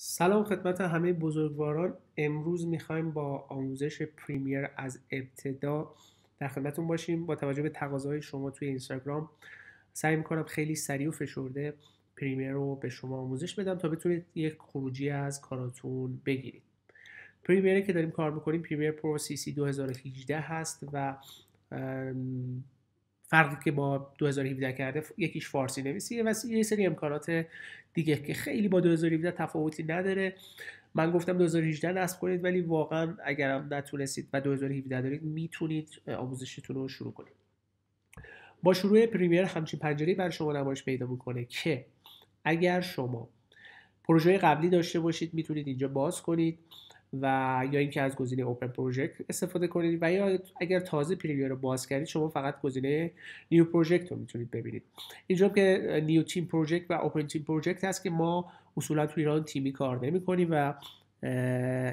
سلام خدمت همه بزرگواران امروز میخوایم با آموزش پریمیر از ابتدا در خدمتون باشیم با توجه به تقاضای شما توی اینستاگرام سعی میکنم خیلی سریع و فشرده پریمیر رو به شما آموزش بدم تا بتونید یک خروجی از کاراتون بگیرید پریمیر که داریم کار میکنیم پریمیر پرو سی سی 2018 هست و فرقی که با 2017 کرده یکیش فارسی نویسیه و یه سری امکانات دیگه که خیلی با 2017 تفاوتی نداره من گفتم 2018 نصب کنید ولی واقعا اگرم نتونستید و 2017 دارید میتونید آموزشتون رو شروع کنید با شروع پریمیر همچین پنجره بر شما نمایش پیدا میکنه که اگر شما پروژه قبلی داشته باشید میتونید اینجا باز کنید و یا اینکه از گزینه اوپن پروژکت استفاده کنید و یا اگر تازه پریویو رو باز کردید شما فقط گزینه نیو پروژکت رو میتونید ببینید اینجا که نیو تیم پروژکت و اوپن تیم پروژکت هست که ما اصولا تو ایران تیمی کار نمی کنیم و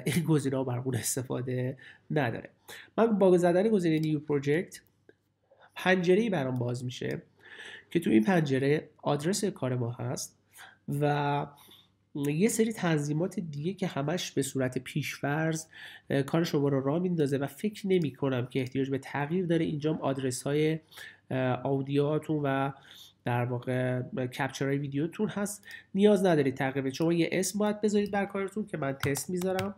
این گزینه ها برمون استفاده نداره من با زدن گزینه نیو پروژکت پنجره ای برام باز میشه که تو این پنجره آدرس کار ما هست و یه سری تنظیمات دیگه که همش به صورت پیشفرض کار شما رو را میندازه و فکر نمی کنم که احتیاج به تغییر داره اینجا آدرس های آودیاتون و در واقع کپچر های ویدیوتون هست نیاز ندارید تغییر شما یه اسم باید بذارید بر کارتون که من تست میذارم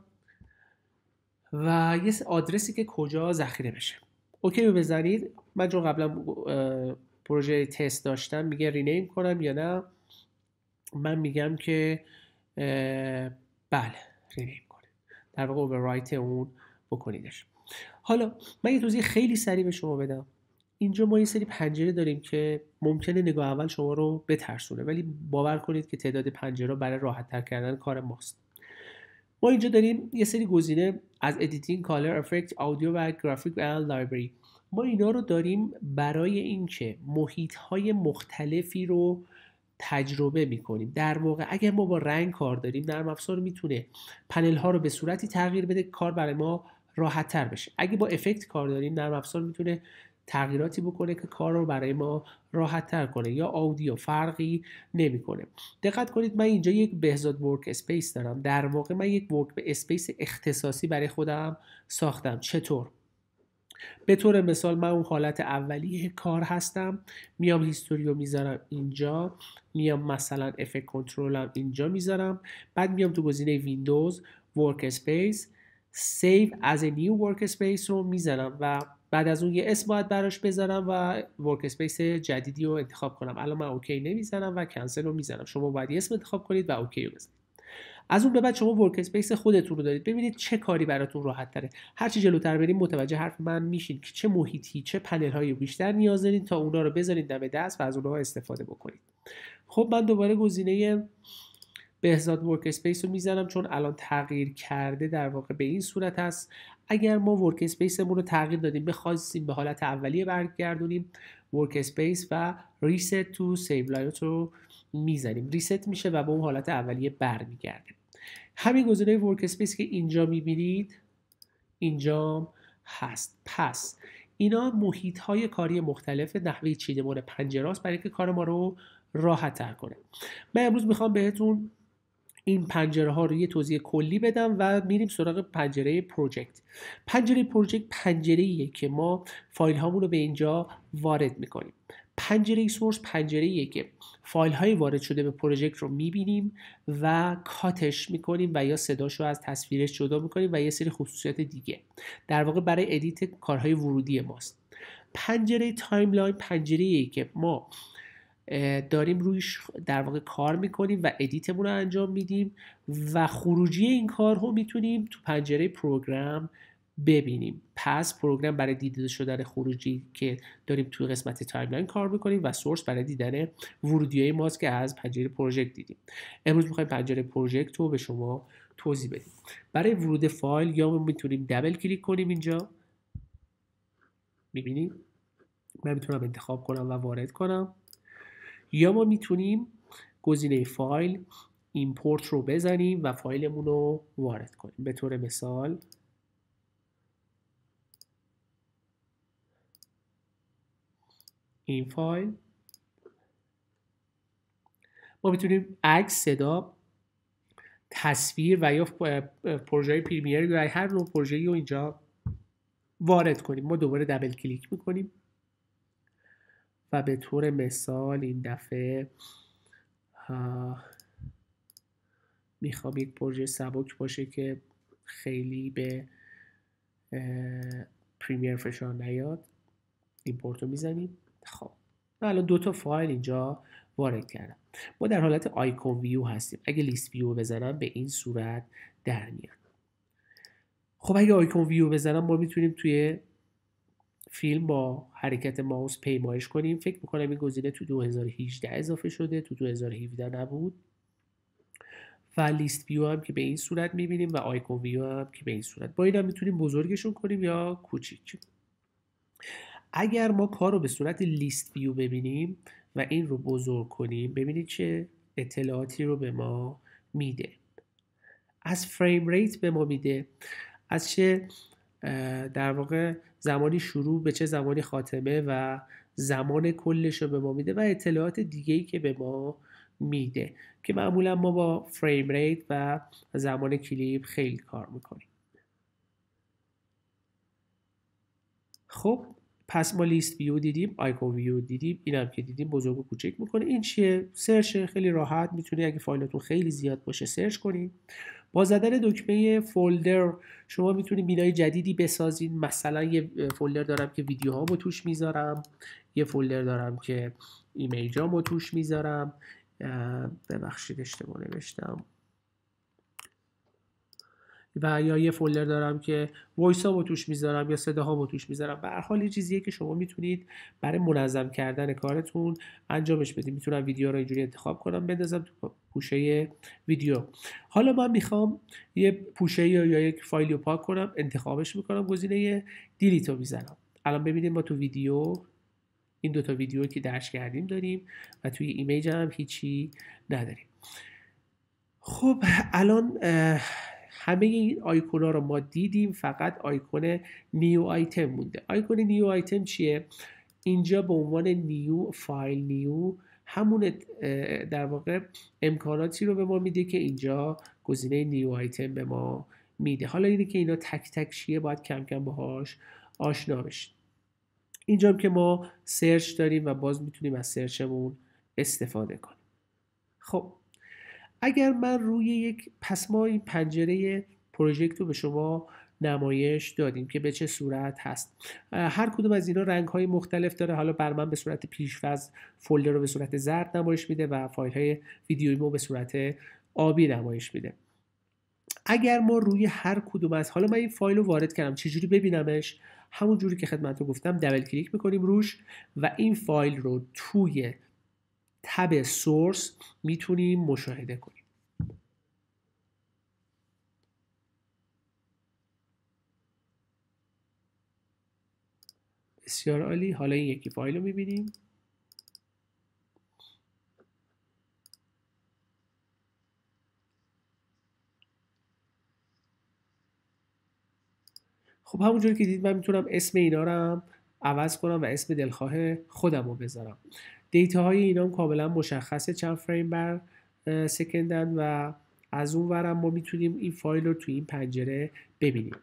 و یه آدرسی که کجا ذخیره بشه اوکی رو بزنید من چون قبلا پروژه تست داشتم میگه رینیم کنم یا نه من میگم که بله ریوی کنید در واقع اووررایت اون بکنیدش حالا من یه توضیح خیلی سریع به شما بدم اینجا ما یه سری پنجره داریم که ممکنه نگاه اول شما رو بترسونه ولی باور کنید که تعداد پنجره برای راحتتر کردن کار ماست ما اینجا داریم یه سری گزینه از ادیتینگ کالر افکت اودیو و گرافیک و لایبرری ما اینا رو داریم برای اینکه محیط های مختلفی رو تجربه میکنیم در واقع اگر ما با رنگ کار داریم نرم افزار میتونه پنل ها رو به صورتی تغییر بده کار برای ما راحت تر بشه اگه با افکت کار داریم نرم افزار میتونه تغییراتی بکنه که کار رو برای ما راحت تر کنه یا آودیو فرقی نمیکنه دقت کنید من اینجا یک بهزاد ورک اسپیس دارم در واقع من یک ورک اسپیس اختصاصی برای خودم ساختم چطور به طور مثال من اون حالت اولیه کار هستم میام هیستوری رو میذارم اینجا میام مثلا افکت کنترلم اینجا میذارم بعد میام تو گزینه ویندوز ورک اسپیس سیو از نیو ورک اسپیس رو میذارم و بعد از اون یه اسم باید براش بذارم و ورک اسپیس جدیدی رو انتخاب کنم الان من اوکی نمیزنم و کنسل رو میزنم شما باید یه اسم انتخاب کنید و اوکی رو بزنید از اون به بعد شما ورک اسپیس خودتون رو دارید ببینید چه کاری براتون راحت تره هر چی جلوتر بریم متوجه حرف من میشین که چه محیطی چه پنل هایی بیشتر نیاز دارید تا اونا رو بذارید دم دست و از اونها استفاده بکنید خب من دوباره گزینه بهزاد ورک اسپیس رو میزنم چون الان تغییر کرده در واقع به این صورت هست اگر ما ورک اسپیسمون رو تغییر دادیم بخواستیم به حالت اولیه برگردونیم ورک اسپیس و ریست تو سیو لایوت رو میزنیم ریست میشه و به اون حالت اولیه برمیگردیم همین گزینه ورک اسپیس که اینجا میبینید اینجا هست پس اینا محیط های کاری مختلف نحوه چیدمان پنجره است برای اینکه کار ما رو راحت تر کنه من امروز میخوام بهتون این پنجره ها رو یه توضیح کلی بدم و میریم سراغ پنجره پروژکت پنجره پروژکت پنجره ایه که ما فایل هامون رو به اینجا وارد میکنیم پنجره سورس پنجره ایه که فایل های وارد شده به پروژکت رو میبینیم و کاتش میکنیم و یا صداش رو از تصویرش جدا میکنیم و یه سری خصوصیات دیگه در واقع برای ادیت کارهای ورودی ماست پنجره تایملاین پنجره ایه که ما داریم رویش در واقع کار میکنیم و ادیتمون رو انجام میدیم و خروجی این کار رو میتونیم تو پنجره پروگرام ببینیم پس پروگرام برای دیده شدن خروجی که داریم توی قسمت تایملاین کار میکنیم و سورس برای دیدن ورودی های ماست که از پنجره پروژکت دیدیم امروز میخوایم پنجره پروژکت رو به شما توضیح بدیم برای ورود فایل یا میتونیم دبل کلیک کنیم اینجا میبینیم من میتونم انتخاب کنم و وارد کنم یا ما میتونیم گزینه فایل ایمپورت رو بزنیم و فایلمون رو وارد کنیم به طور مثال این فایل ما میتونیم عکس صدا تصویر و یا پروژه پریمیر یا هر نوع پروژه رو اینجا وارد کنیم ما دوباره دبل کلیک میکنیم و به طور مثال این دفعه میخوام یک پروژه سبک باشه که خیلی به پریمیر فشار نیاد ایمپورت رو میزنیم خب حالا الان دو تا فایل اینجا وارد کردم ما در حالت آیکون ویو هستیم اگه لیست ویو بزنم به این صورت در میاد خب اگه آیکون ویو بزنم ما میتونیم توی فیلم با حرکت ماوس پیمایش کنیم فکر میکنم این گزینه تو 2018 اضافه شده تو 2017 نبود و لیست ویو هم که به این صورت میبینیم و آیکون ویو هم که به این صورت با این هم میتونیم بزرگشون کنیم یا کوچیک اگر ما کار رو به صورت لیست ویو ببینیم و این رو بزرگ کنیم ببینید چه اطلاعاتی رو به ما میده از فریم ریت به ما میده از چه در واقع زمانی شروع به چه زمانی خاتمه و زمان کلش رو به ما میده و اطلاعات دیگه ای که به ما میده که معمولا ما با فریم ریت و زمان کلیپ خیلی کار میکنیم خب پس ما لیست ویو دیدیم آیکون ویو دیدیم هم که دیدیم بزرگ و کوچک میکنه این چیه سرچ خیلی راحت میتونی اگه فایلتون خیلی زیاد باشه سرچ کنید با زدن دکمه فولدر شما میتونید بینای جدیدی بسازید مثلا یه فولدر دارم که ویدیوهامو توش میذارم یه فولدر دارم که ها توش میذارم ببخشید اشتباه نوشتم و یا یه فولدر دارم که وایس ها توش میذارم یا ها با توش میذارم به هر حال یه چیزیه که شما میتونید برای منظم کردن کارتون انجامش بدید میتونم ویدیو رو اینجوری انتخاب کنم بندازم تو پوشه ویدیو حالا من میخوام یه پوشه یا, یا یک فایلی رو پاک کنم انتخابش میکنم گزینه دیلیت رو میزنم الان ببینید ما تو ویدیو این دوتا ویدیو که درش کردیم داریم و توی ایمیج هم هیچی نداریم خب الان همه این آیکونا رو ما دیدیم فقط آیکون نیو آیتم مونده آیکون نیو آیتم چیه اینجا به عنوان نیو فایل نیو همون در واقع امکاناتی رو به ما میده که اینجا گزینه نیو آیتم به ما میده حالا اینه که اینا تک تک چیه باید کم کم باهاش آشنا بشیم اینجا هم که ما سرچ داریم و باز میتونیم از سرچمون استفاده کنیم خب اگر من روی یک پس پنجره پروژکت رو به شما نمایش دادیم که به چه صورت هست هر کدوم از اینا رنگ های مختلف داره حالا بر من به صورت پیشفز فولدر رو به صورت زرد نمایش میده و فایل های ویدیویی ما به صورت آبی نمایش میده اگر ما روی هر کدوم از حالا من این فایل رو وارد کردم چجوری ببینمش همون جوری که خدمت رو گفتم دبل کلیک میکنیم روش و این فایل رو توی تب سورس میتونیم مشاهده کنیم بسیار عالی حالا این یکی فایل رو میبینیم خب همونجور که دید من میتونم اسم اینا رو عوض کنم و اسم دلخواه خودم رو بذارم دیتا های اینا هم کاملا مشخصه چند فریم بر سکندن و از اون ورم ما میتونیم این فایل رو توی این پنجره ببینیم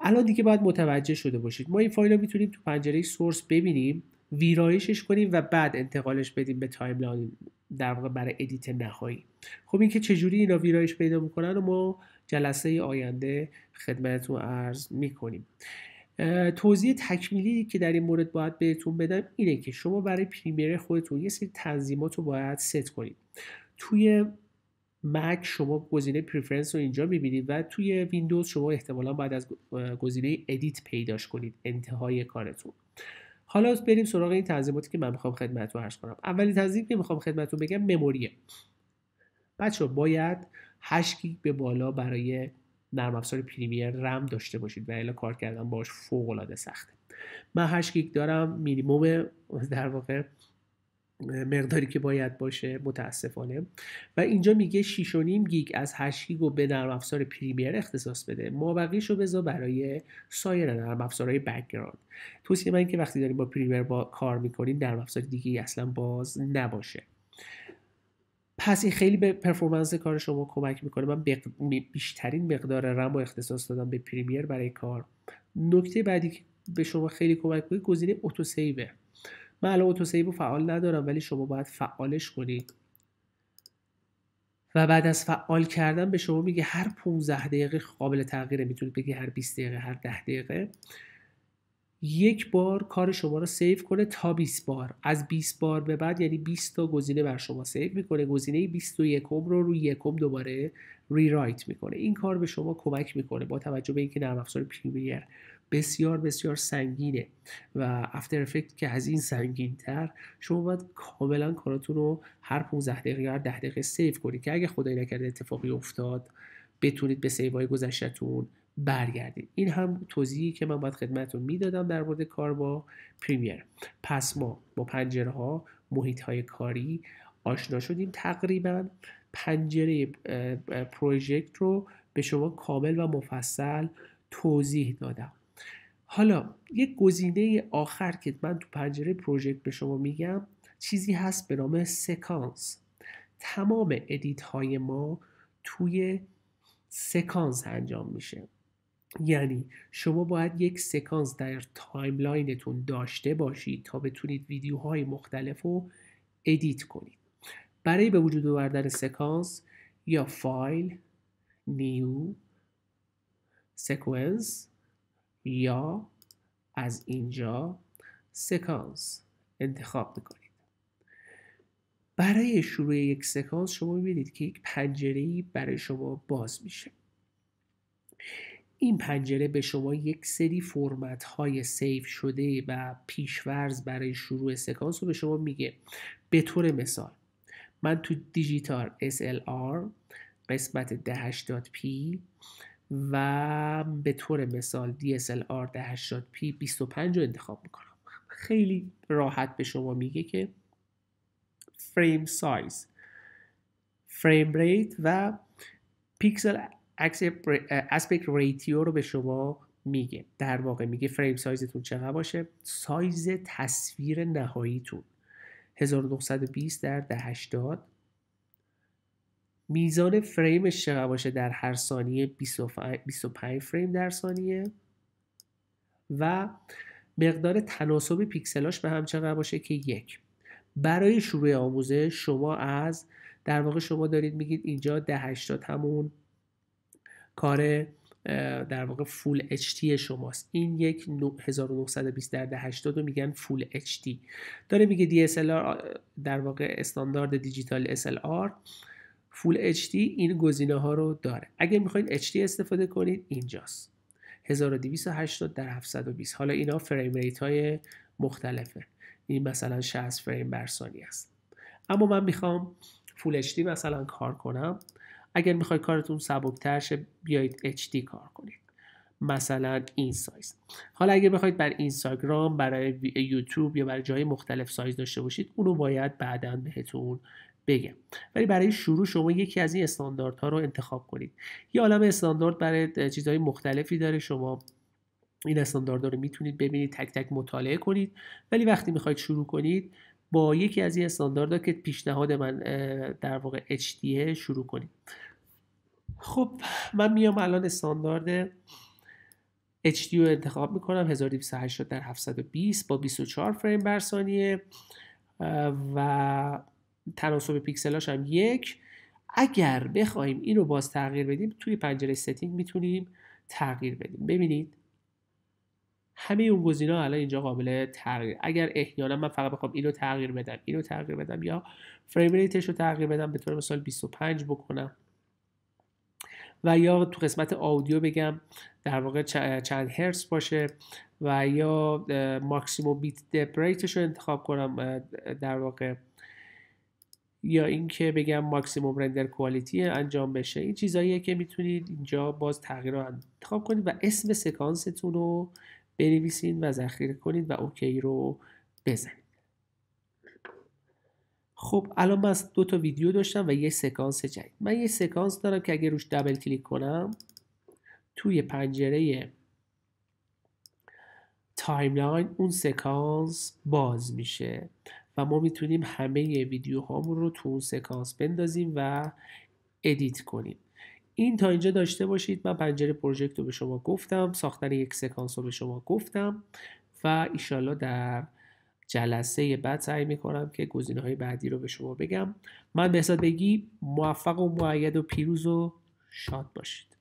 الان دیگه باید متوجه شده باشید ما این فایل رو میتونیم تو پنجره سورس ببینیم ویرایشش کنیم و بعد انتقالش بدیم به تایملاین در واقع برای ادیت نهایی خب اینکه چجوری اینا ویرایش پیدا میکنن و ما جلسه آینده خدمتتون عرض میکنیم توضیح تکمیلی که در این مورد باید بهتون بدم اینه که شما برای پریمیر خودتون یه سری تنظیمات رو باید ست کنید توی مک شما گزینه پریفرنس رو اینجا میبینید و توی ویندوز شما احتمالا باید از گزینه ادیت پیداش کنید انتهای کارتون حالا بریم سراغ این تنظیماتی که من میخوام خدمتتون عرض کنم اولین تنظیم که میخوام خدمتتون بگم مموریه بچه باید 8 گیگ به بالا برای نرم افزار پریمیر رم داشته باشید و الا کار کردن باش فوق العاده سخته من 8 گیگ دارم مینیمم در واقع مقداری که باید باشه متاسفانه و اینجا میگه 6.5 گیگ از 8 گیگ رو به نرم افزار پریمیر اختصاص بده ما رو بذار برای سایر نرم افزارهای بکگراند توصیه من که وقتی داریم با پریمیر با کار میکنیم نرم افزار دیگه اصلا باز نباشه پس این خیلی به پرفورمنس کار شما کمک میکنه من بق... بیشترین مقدار رم و اختصاص دادم به پریمیر برای کار نکته بعدی که به شما خیلی کمک میکنه گزینه اتو سیوه من الان اتو سیو فعال ندارم ولی شما باید فعالش کنید و بعد از فعال کردن به شما میگه هر 15 دقیقه قابل تغییره میتونید بگی هر 20 دقیقه هر 10 دقیقه یک بار کار شما رو سیو کنه تا 20 بار از 20 بار به بعد یعنی 20 تا گزینه بر شما سیو میکنه گزینه 21 رو روی یکم دوباره ریرایت میکنه این کار به شما کمک میکنه با توجه به اینکه نرم افزار پریمیر بسیار بسیار سنگینه و افتر افکت که از این سنگین تر شما باید کاملا کاراتون رو هر 15 دقیقه هر 10 دقیقه سیو کنید که اگه خدای نکرده اتفاقی افتاد بتونید به سیوهای گذشتهتون برگردید این هم توضیحی که من باید خدمتتون میدادم در مورد کار با پریمیر پس ما با پنجره ها محیط های کاری آشنا شدیم تقریبا پنجره پروژکت رو به شما کامل و مفصل توضیح دادم حالا یک گزینه آخر که من تو پنجره پروژکت به شما میگم چیزی هست به نام سکانس تمام ادیت های ما توی سکانس انجام میشه یعنی شما باید یک سکانس در تایملاینتون داشته باشید تا بتونید ویدیوهای مختلف رو ادیت کنید برای به وجود آوردن سکانس یا فایل نیو سکونس یا از اینجا سکانس انتخاب میکنید برای شروع یک سکانس شما میبینید که یک پنجره برای شما باز میشه این پنجره به شما یک سری فرمت های سیف شده و پیشورز برای شروع سکانس رو به شما میگه به طور مثال من تو دیجیتال SLR قسمت 1080p و به طور مثال DSLR 1080p 25 رو انتخاب میکنم خیلی راحت به شما میگه که فریم سایز فریم ریت و پیکسل اسپک ریتیو رو به شما میگه در واقع میگه فریم سایزتون چقدر باشه سایز تصویر نهاییتون 1920 در 1080 میزان فریمش چقدر باشه در هر ثانیه 25 فریم در ثانیه و مقدار تناسب پیکسلاش به هم چقدر باشه که یک برای شروع آموزش شما از در واقع شما دارید میگید اینجا 1080 همون کار در واقع فول اچ شماست این یک 1920 در 80 رو میگن فول اچ داره میگه DSLR در واقع استاندارد دیجیتال SLR فول اچ این گزینه ها رو داره اگه میخواید اچ استفاده کنید اینجاست 1280 در 720 حالا اینا فریم ریت های مختلفه این مثلا 60 فریم بر ثانیه است اما من میخوام فول اچ مثلا کار کنم اگر میخوای کارتون سبکتر شه بیایید HD کار کنید مثلا این سایز حالا اگر بخواید بر اینستاگرام برای یوتیوب یا برای جای مختلف سایز داشته باشید اونو باید بعدا بهتون بگم ولی برای شروع شما یکی از این استانداردها رو انتخاب کنید یه عالم استاندارد برای چیزهای مختلفی داره شما این استانداردها رو میتونید ببینید تک تک مطالعه کنید ولی وقتی میخواید شروع کنید با یکی از این استانداردها که پیشنهاد من در واقع HDA شروع کنیم خب من میام الان استاندارد HD رو انتخاب میکنم 1280 در 720 با 24 فریم بر ثانیه و تناسب پیکسلاش هم یک اگر بخوایم این رو باز تغییر بدیم توی پنجره ستینگ میتونیم تغییر بدیم ببینید همه اون گزینا الان اینجا قابل تغییر اگر احیانا من فقط بخوام اینو تغییر بدم اینو تغییر بدم یا فریم ریتش رو تغییر بدم به طور مثال 25 بکنم و یا تو قسمت آودیو بگم در واقع چند هرس باشه و یا ماکسیموم بیت دپریتش رو انتخاب کنم در واقع یا اینکه بگم ماکسیموم رندر کوالیتی انجام بشه این چیزاییه که میتونید اینجا باز تغییر رو انتخاب کنید و اسم سکانستون رو بنویسید و ذخیره کنید و اوکی رو بزنید خب الان من دو تا ویدیو داشتم و یه سکانس جدید من یه سکانس دارم که اگه روش دبل کلیک کنم توی پنجره تایملاین اون سکانس باز میشه و ما میتونیم همه ویدیو رو تو اون سکانس بندازیم و ادیت کنیم این تا اینجا داشته باشید من پنجره پروژکت رو به شما گفتم ساختن یک سکانس رو به شما گفتم و ایشالا در جلسه بعد سعی میکنم که گزینه های بعدی رو به شما بگم من به بگی موفق و معید و پیروز و شاد باشید